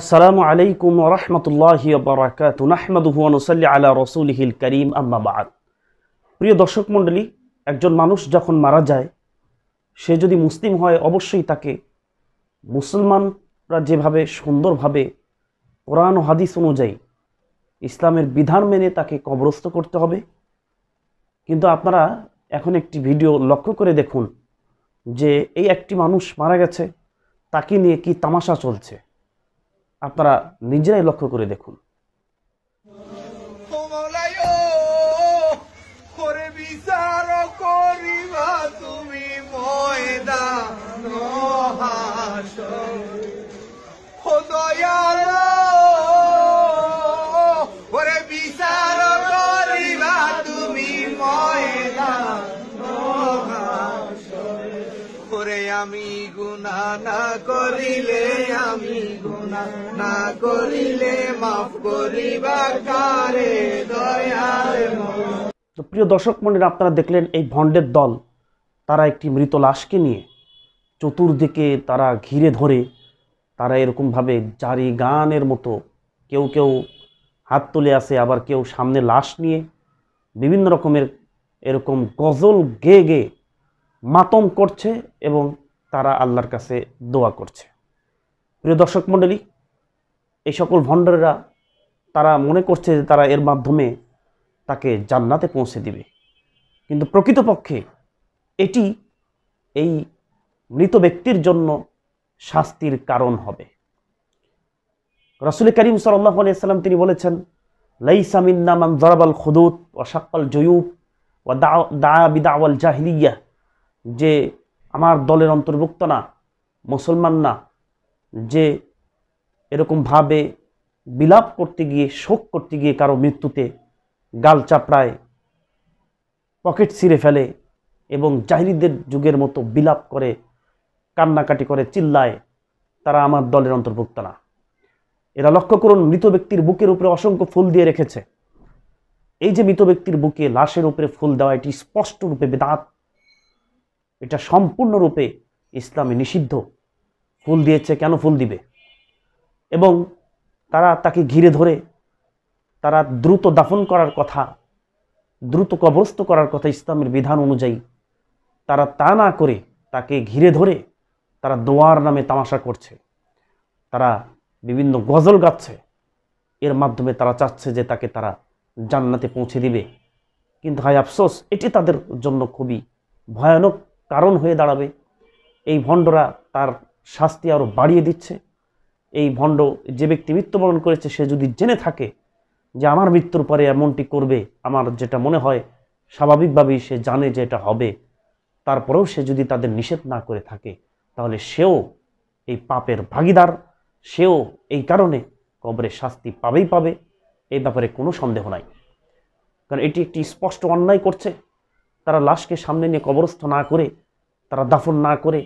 আসসালামু আলাইকুম রহমতুল্লাহ বারাকাত নাহমাদুহুয়ান সাল্লি আলা হিল করিম আম্মাবাদ প্রিয় দর্শক মণ্ডলী একজন মানুষ যখন মারা যায় সে যদি মুসলিম হয় অবশ্যই তাকে মুসলমানরা যেভাবে সুন্দরভাবে কোরআন ও হাদিস অনুযায়ী ইসলামের বিধান মেনে তাকে কবরস্থ করতে হবে কিন্তু আপনারা এখন একটি ভিডিও লক্ষ্য করে দেখুন যে এই একটি মানুষ মারা গেছে তাকে নিয়ে কি তামাশা চলছে আপনারা নিজেরাই লক্ষ্য করে দেখুন তুমি আমি গুনা না করিলে আমি গুনা না করিলে মাফ করিবা কারে দয়াল তো প্রিয় দর্শক মন্ডলী আপনারা দেখলেন এই ভণ্ডের দল তারা একটি মৃত লাশকে নিয়ে চতুর্দিকে তারা ঘিরে ধরে তারা এরকমভাবে জারি গানের মতো কেউ কেউ হাত তুলে আসে আবার কেউ সামনে লাশ নিয়ে বিভিন্ন রকমের এরকম গজল গেয়ে গে মাতম করছে এবং তারা আল্লাহর কাছে দোয়া করছে প্রিয় দর্শক মণ্ডলী এই সকল ভণ্ডারেরা তারা মনে করছে যে তারা এর মাধ্যমে তাকে জান্নাতে পৌঁছে দিবে কিন্তু প্রকৃতপক্ষে এটি এই মৃত ব্যক্তির জন্য শাস্তির কারণ হবে রসুল করিম সাল্লাহ আলিয়াল্লাম তিনি বলেছেন লাইসামিন্না মান জরাবাল খুদুত ও সাক্কাল জয়ুব ও দা দা বিদাওয়াল জাহিলিয়া যে আমার দলের অন্তর্ভুক্ত না মুসলমান না যে এরকমভাবে বিলাপ করতে গিয়ে শোক করতে গিয়ে কারো মৃত্যুতে গাল চাপড়ায় পকেট ছিঁড়ে ফেলে এবং জাহিরিদের যুগের মতো বিলাপ করে কান্নাকাটি করে চিল্লায় তারা আমার দলের অন্তর্ভুক্ত না এরা লক্ষ্য করুন মৃত ব্যক্তির বুকের উপরে অসংখ্য ফুল দিয়ে রেখেছে এই যে মৃত ব্যক্তির বুকে লাশের উপরে ফুল দেওয়া এটি স্পষ্ট রূপে বেদাত এটা সম্পূর্ণরূপে ইসলামে নিষিদ্ধ ফুল দিয়েছে কেন ফুল দিবে এবং তারা তাকে ঘিরে ধরে তারা দ্রুত দাফন করার কথা দ্রুত কবরস্থ করার কথা ইসলামের বিধান অনুযায়ী তারা তা না করে তাকে ঘিরে ধরে তারা দোয়ার নামে তামাশা করছে তারা বিভিন্ন গজল গাচ্ছে এর মাধ্যমে তারা চাচ্ছে যে তাকে তারা জান্নাতে পৌঁছে দিবে কিন্তু হায় আফসোস এটি তাদের জন্য খুবই ভয়ানক কারণ হয়ে দাঁড়াবে এই ভণ্ডরা তার শাস্তি আরও বাড়িয়ে দিচ্ছে এই ভণ্ড যে ব্যক্তি মৃত্যুবরণ করেছে সে যদি জেনে থাকে যে আমার মৃত্যুর পরে এমনটি করবে আমার যেটা মনে হয় স্বাভাবিকভাবেই সে জানে যে এটা হবে তারপরেও সে যদি তাদের নিষেধ না করে থাকে তাহলে সেও এই পাপের ভাগিদার সেও এই কারণে কবরের শাস্তি পাবেই পাবে এই ব্যাপারে কোনো সন্দেহ নাই কারণ এটি একটি স্পষ্ট অন্যায় করছে তারা লাশকে সামনে নিয়ে কবরস্থ না করে তারা দাফন না করে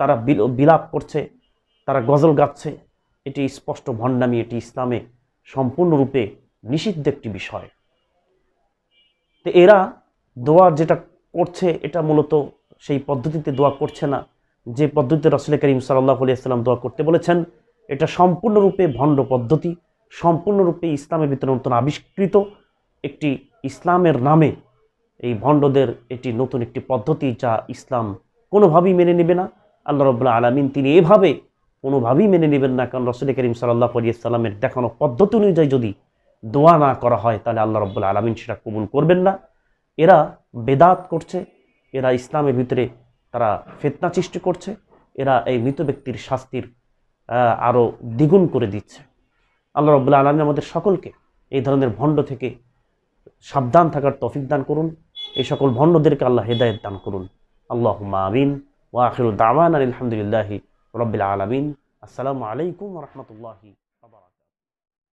তারা বিলাপ করছে তারা গজল গাচ্ছে এটি স্পষ্ট ভণ্ডামি এটি ইসলামে সম্পূর্ণরূপে নিষিদ্ধ একটি বিষয় তো এরা দোয়া যেটা করছে এটা মূলত সেই পদ্ধতিতে দোয়া করছে না যে পদ্ধতিতে রসুল করিম সাল্লাহ আলিয়াল্লাম দোয়া করতে বলেছেন এটা সম্পূর্ণরূপে ভণ্ড পদ্ধতি সম্পূর্ণরূপে ইসলামের ভিতরে নতুন আবিষ্কৃত একটি ইসলামের নামে এই ভণ্ডদের এটি নতুন একটি পদ্ধতি যা ইসলাম কোনোভাবেই মেনে নেবে না আল্লাহ রবুল্লা আলমিন তিনি এভাবে কোনোভাবেই মেনে নেবেন না কারণ রসুল করিম সাল্লাহ আলিয়াল্লামের দেখানো পদ্ধতি অনুযায়ী যদি দোয়া না করা হয় তাহলে আল্লাহ রব্বুল্লা আলমিন সেটা কবুল করবেন না এরা বেদাত করছে এরা ইসলামের ভিতরে তারা ফেতনা সৃষ্টি করছে এরা এই মৃত ব্যক্তির শাস্তির আরও দ্বিগুণ করে দিচ্ছে আল্লাহ রব্বুল্লা আলমিন আমাদের সকলকে এই ধরনের ভণ্ড থেকে সাবধান থাকার তফিক দান করুন এই সকল ভণ্ডদেরকে আল্লাহ হেদায়ত দান করুন আল্লাহ আমিন ওয়াখির দাওয়ান আলহামদুলিল্লাহ রবিল আলমিন আসসালামু আলাইকুম রহমতুল্লাহি